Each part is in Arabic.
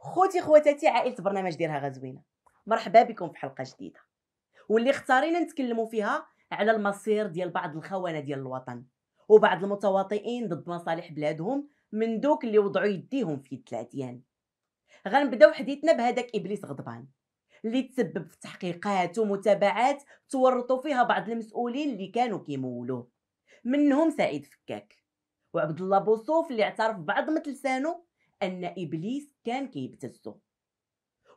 خوتي خواتاتي عائله برنامج ديرها غزوينه مرحبا بكم في حلقه جديده واللي اختارينا نتكلموا فيها على المصير ديال بعض الخونه ديال الوطن وبعض المتواطئين ضد مصالح بلادهم من دوك اللي وضعوا يديهم في يد الاديان غنبداو حديثنا بهذاك ابليس غضبان اللي تسبب في تحقيقات ومتابعات تورطوا فيها بعض المسؤولين اللي كانوا كيمولوه منهم سعيد فكاك وعبد الله بوصوف اللي اعترف بعض لسانه أن إبليس كان كيبتزه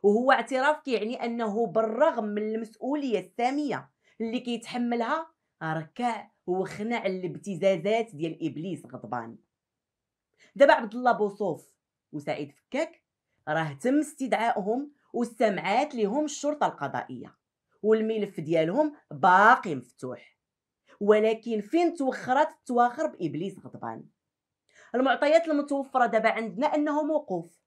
وهو اعتراف كيعني أنه بالرغم من المسؤولية السامية اللي كيتحملها ركع وخنع الابتزازات ديال إبليس غضبان دابا عبد الله بوصوف وسعيد فكاك راه تم استدعائهم واستمعات لهم الشرطة القضائية والملف ديالهم باقي مفتوح ولكن فين توخرت تواخر بإبليس غضبان المعطيات المتوفرة دابا عندنا أنه موقوف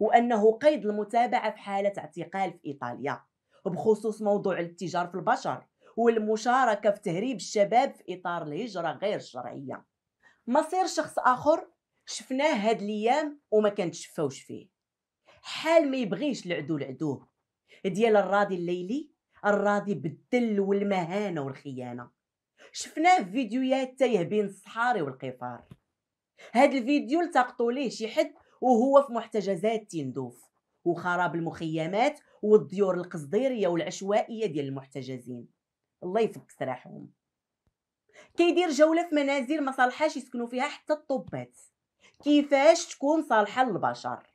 وأنه قيد المتابعة في حالة اعتقال في إيطاليا بخصوص موضوع الاتجار في البشر والمشاركة في تهريب الشباب في إطار الهجرة غير الشرعية مصير شخص آخر شفناه هاد الأيام وما كانت فيه حال ما يبغيش العدو العدو ديال الراضي الليلي الراضي بالدل والمهانه والخيانه شفناه في فيديوهات بين الصحاري والقفار هاد الفيديو التقطوا ليه شي حد وهو في محتجزات تندوف وخراب المخيمات والديور القصديريه والعشوائيه ديال المحتجزين الله يفك سراحهم كيدير جوله في منازل ما صالحاش يسكنوا فيها حتى الطوبات كيفاش تكون صالحه للبشر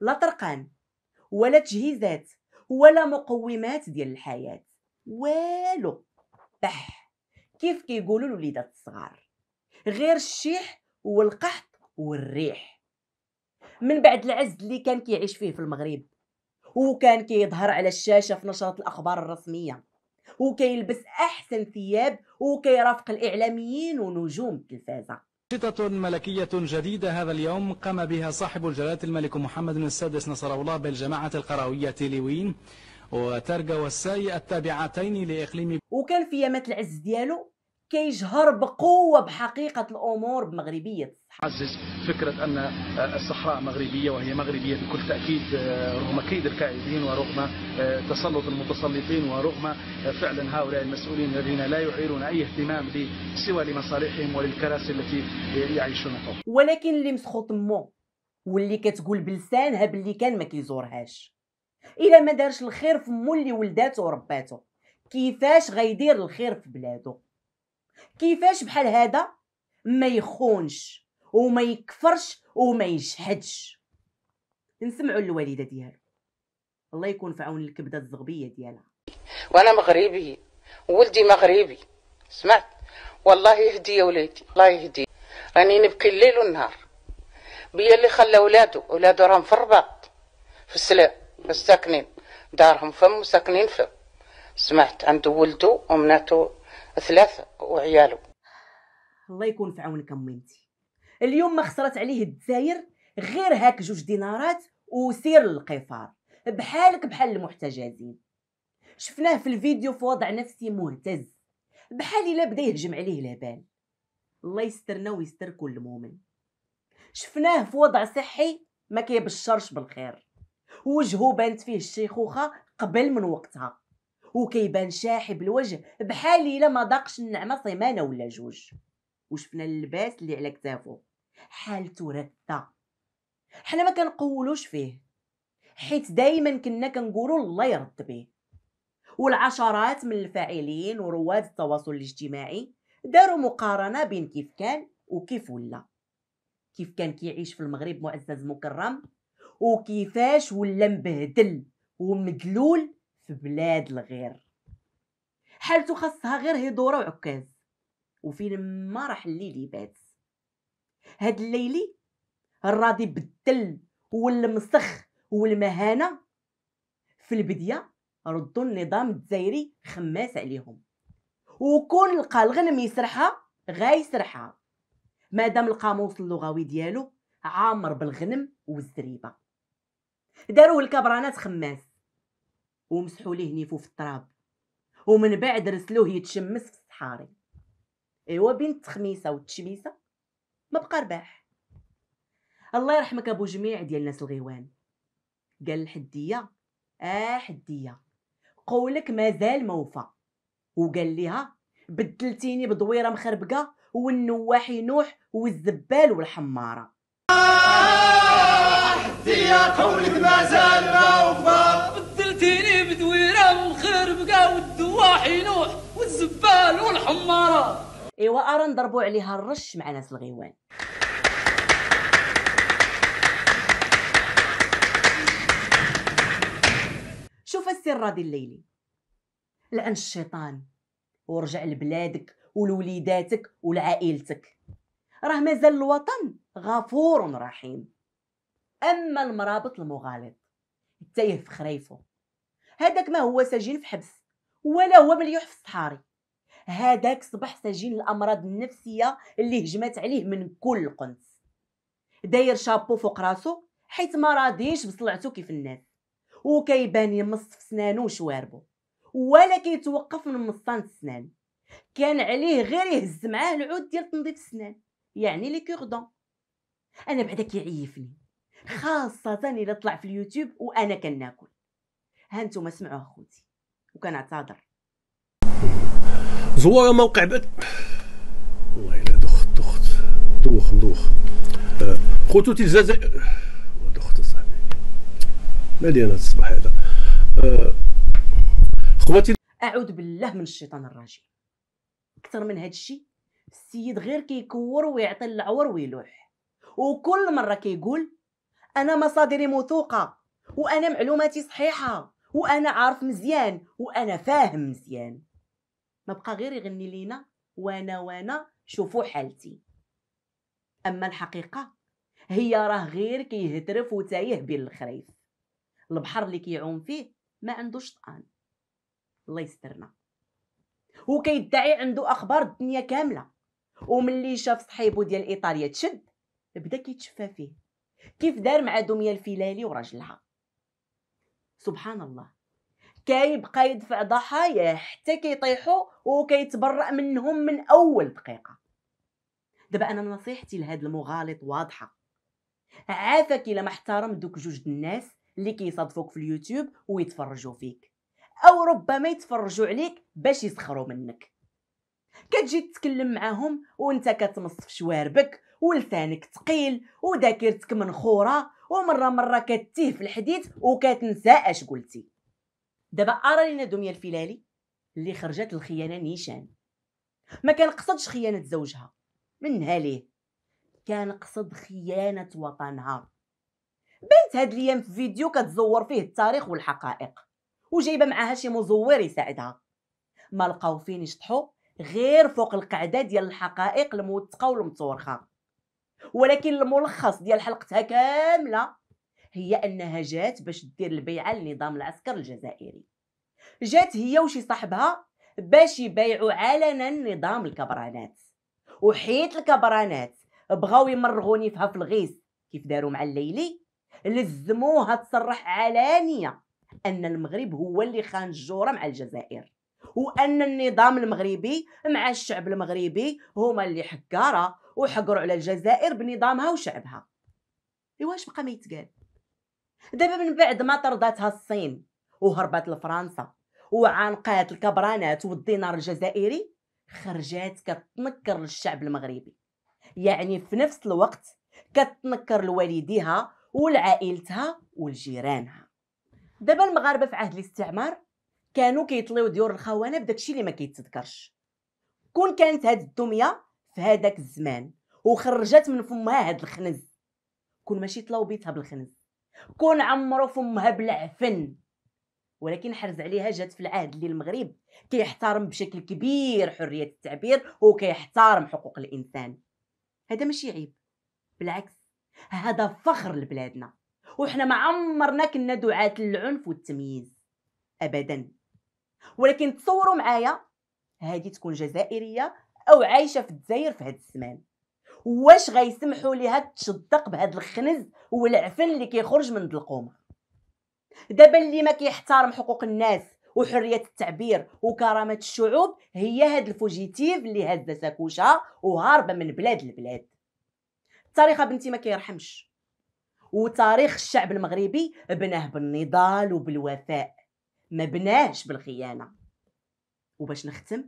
لا طرقان ولا تجهيزات ولا مقومات ديال الحياه والو بح كيف كيقولوا الوليدات الصغار غير الشيح والقحط والريح من بعد العز اللي كان كيعيش فيه في المغرب وكان كيظهر على الشاشه في نشرات الاخبار الرسميه وكيلبس احسن ثياب وكيرافق الاعلاميين ونجوم التلفازه أنشطة ملكية جديدة هذا اليوم قام بها صاحب الجلالة الملك محمد السادس نصره الله بالجماعة القروية لوين وترجا والساي التابعتين لإقليم وكان في يامات العز ديالو كيجهر بقوه بحقيقه الامور بمغربيه عزز فكره ان الصحراء مغربيه وهي مغربيه بكل تاكيد رغم كيد الكائدين ورغم تسلط المتسلطين ورغم فعلا هؤلاء المسؤولين الذين لا يعيرون اي اهتمام لي سوى لمصالحهم وللكراسي التي يعيشون فوق ولكن اللي مسخوط مو واللي كتقول بلسانها باللي كان ما كيزورهاش الا ما دارش الخير في مو اللي ولداته ورباته كيفاش غيدير الخير في بلاده كيفاش بحال هذا ما يخونش وما يكفرش وما يجحدش نسمعوا الوالده ديالو الله يكون في عون الكبده الزغبيه ديالها وانا مغربي ولدي مغربي سمعت والله يهدي يا وليدي الله يهدي راني نبكي الليل والنهار بيا اللي خلى ولادو ولادو راهم في الرباط في السلام ساكنين دارهم فم وساكنين فم سمعت عنده ولدو ومناتو ثلاثة وعياله الله يكون في عونك اميمتي اليوم ما خسرت عليه الدزاير غير هاك جوج دينارات وسير للقفار بحالك بحال المحتجزين شفناه في الفيديو في وضع نفسي مهتز بحال الا بدا يهجم عليه الهبال الله يسترنا ويستر كل مؤمن شفناه في وضع صحي ما كيبشرش بالخير وجهه بانت فيه الشيخوخه قبل من وقتها وكيبان شاحب الوجه بحال الا ما ضاقش النعمه سيمانه ولا جوج وشفنا اللباس اللي على كتافو حالته رثه حنا ما كنقولوش فيه حيت دائما كنا كنقولوا الله يرد به والعشرات من الفاعلين ورواد التواصل الاجتماعي داروا مقارنه بين كيف كان وكيف ولا كيف كان كيعيش في المغرب معزز مكرم وكيفاش ولا مبهدل ومدلول في بلاد الغير حالته خاصها غير هدوره وعكاز وفين ما راح الليل يبات هاد الليلي الراضي بدل والمسخ والمهانه في البديه ردوا النظام الجزائري خماس عليهم وكون لقى الغنم يسرحها غا يسرحها مادام القاموس اللغوي ديالو عامر بالغنم والزريبه داروه الكبرانات خماس ومسحوا ليه نيفو في التراب ومن بعد رسلوه يتشمس في الصحاري ايوا بين التخميسه والتشميسه ما بقى رباح الله يرحمك ابو جميع ديال الناس الغيوان قال الحديه اه حديه قولك مازال موفى وقال ليها بدلتيني بدويره مخربقه والنواح نوح والزبال والحماره آه، حديه قولك مازال الحماره ايوا أرا نضربوا عليها الرش مع ناس الغيوان شوف السر ديال الليلي لعن الشيطان ورجع لبلادك ولوليداتك ولعائلتك راه مازال الوطن غفور رحيم اما المرابط المغالط تايه في خريفو هذاك ما هو سجين في حبس ولا هو مليوح في الصحاري هذاك صبح سجين الامراض النفسيه اللي هجمات عليه من كل القنص داير شابو فوق راسو حيت ما راضيش بصلعتو كيف الناس وكيبان يمص في سنانو وشواربو ولا كيتوقف من مصان السنان كان عليه غير يهز معاه العود ديال تنظيف السنان يعني لي كوردون انا بعدا كيعيفني خاصه الا طلع في اليوتيوب وانا كناكل هانتوما سمعوا اخوتي وكنعتذر زوار موقع بد والله الا دخت دخت دوخ دوخ آه، خطوط الجزائر دخت صاحبي مالي انا الصباح هذا آه، خواتي اعوذ بالله من الشيطان الرجيم اكثر من هذا الشيء السيد غير كيكور ويعطي العور ويلوح وكل مره كيقول انا مصادري موثوقه وانا معلوماتي صحيحه وانا عارف مزيان وانا فاهم مزيان ما بقى غير يغني لينا وانا وانا شوفوا حالتي اما الحقيقه هي راه غير كيهترف وتايه بين الخريف البحر اللي كيعوم فيه ما عندوش طقان الله يسترنا وكيدعي عنده اخبار الدنيا كامله وملي شاف صحيبو ديال ايطاليا تشد بدا كيتشفى فيه كيف دار مع دميه الفلالي وراجلها سبحان الله كيبقى يدفع ضحاياه حتى كيطيحوا وكيتبرأ منهم من اول دقيقه دابا انا نصيحتي لهذا المغالط واضحه عافاك الا ما احترم دوك جوج الناس اللي كيصادفوك في اليوتيوب ويتفرجوا فيك او ربما يتفرجوا عليك باش يسخروا منك كتجي تتكلم معاهم وانت كتمصف شواربك ولسانك تقيل وذاكرتك منخوره ومره مره كتيه في الحديث وكتنسى اش قلتي دابا ارى لينا دميه الفلالي اللي خرجت الخيانه نيشان ما كان قصدش خيانه زوجها منها ليه كان قصد خيانه وطنها بنت هاد الايام في فيديو كتزور فيه التاريخ والحقائق وجايبه معاها شي مزور يساعدها ما لقاو فين يشطحوا غير فوق القعده ديال الحقائق الموثقه والمتورخه ولكن الملخص ديال حلقتها كامله هي انها جات باش دير البيعه للنظام العسكر الجزائري جات هي وشي صاحبها باش يبيعوا علنا نظام الكبرانات وحيت الكبرانات بغاو يمرغوا نيفها في الغيس كيف داروا مع الليلي لزموها تصرح علانيه ان المغرب هو اللي خان الجوره مع الجزائر وان النظام المغربي مع الشعب المغربي هما اللي حكاره وحقروا على الجزائر بنظامها وشعبها ايواش بقى ما يتقال دابا من بعد ما طرداتها الصين وهربت لفرنسا وعانقات الكبرانات والدينار الجزائري خرجات كتنكر للشعب المغربي يعني في نفس الوقت كتنكر لوالديها ولعائلتها ولجيرانها دابا المغاربه في عهد الاستعمار كانوا كيطليو ديور الخونه بداكشي اللي ما كيتذكرش كون كانت هاد الدميه في هذاك الزمان وخرجت من فمها هاد الخنز كون ماشي طلاو بيتها بالخنز كون عمرو فمها بالعفن ولكن حرز عليها جات في العهد اللي المغرب كيحترم بشكل كبير حريه التعبير وكيحترم حقوق الانسان هذا ماشي عيب بالعكس هذا فخر لبلادنا وحنا ما عمرنا كنا دعاة للعنف والتمييز ابدا ولكن تصوروا معايا هذه تكون جزائريه او عايشه في الجزائر في هذا الزمان واش غيسمحوا ليها تشدق بهذا الخنز والعفن اللي كيخرج من القومه دابا اللي ما كيحترم حقوق الناس وحريه التعبير وكرامه الشعوب هي هاد الفوجيتيف اللي هز ساكوشه وهاربه من بلاد لبلاد التاريخ بنتي ما كيرحمش وتاريخ الشعب المغربي بناه بالنضال وبالوفاء ما بناش بالخيانه وباش نختم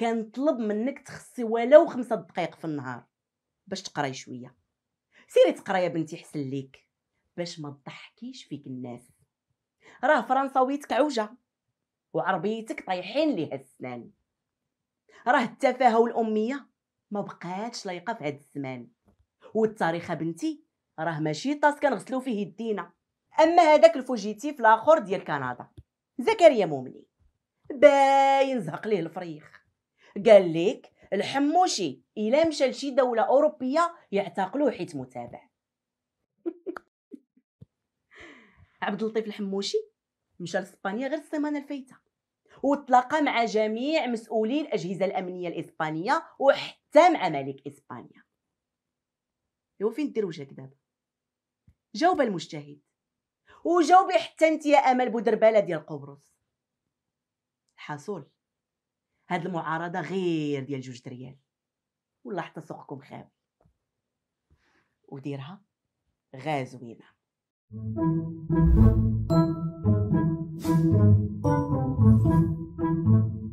كنطلب منك تخصي ولو خمسة دقائق في النهار باش تقراي شويه سيري تقراي يا بنتي حسن ليك باش ما تضحكيش فيك الناس راه فرنساويتك عوجه وعربيتك طايحين ليها السنان راه التفاهه والاميه ما بقاتش لايقه في هاد الزمان والتاريخ بنتي راه ماشي طاس كنغسلو فيه يدينا اما هذاك الفوجيتيف الاخر ديال كندا زكريا مومني باين زهق ليه الفريخ قال لك الحموشي الا مشى لشي دوله اوروبيه يعتقلوه حيت متابع عبد اللطيف الحموشي مشى لاسبانيا غير السيمانه الفايته وتلاقى مع جميع مسؤولي الاجهزه الامنيه الاسبانيه وحتى مع ملك اسبانيا ايوا فين دير وجهك دابا جاوب المجتهد وجاوبي حتى انت يا امل بودرباله ديال قبرص الحصول هاد المعارضه غير ديال جوج دريال ولا حتى سوقكم خاوي وديرها غازوينه thank you